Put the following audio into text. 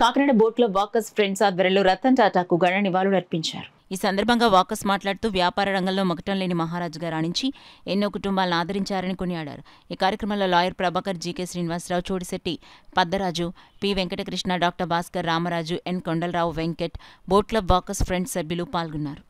కాకినాడ బోట్లో walkers friends ఆధ్వర్యంలో రతన్ టాటాకు ఘన అర్పించారు ఈ సందర్భంగా వాకస్ మాట్లాడుతూ వ్యాపార రంగంలో మకటం లేని మహారాజుగా రాణించి ఎన్నో కుటుంబాలను ఆదరించారని కొనియాడారు ఈ కార్యక్రమంలో lawyer Prabhakar G K Srinivasarao Chodisetti Paddaraju P Venkatakrishna doctor Bhaskar Ramaraju N Kondalarao Venkat boat club walkers friends సభ్యులు పాల్గొన్నారు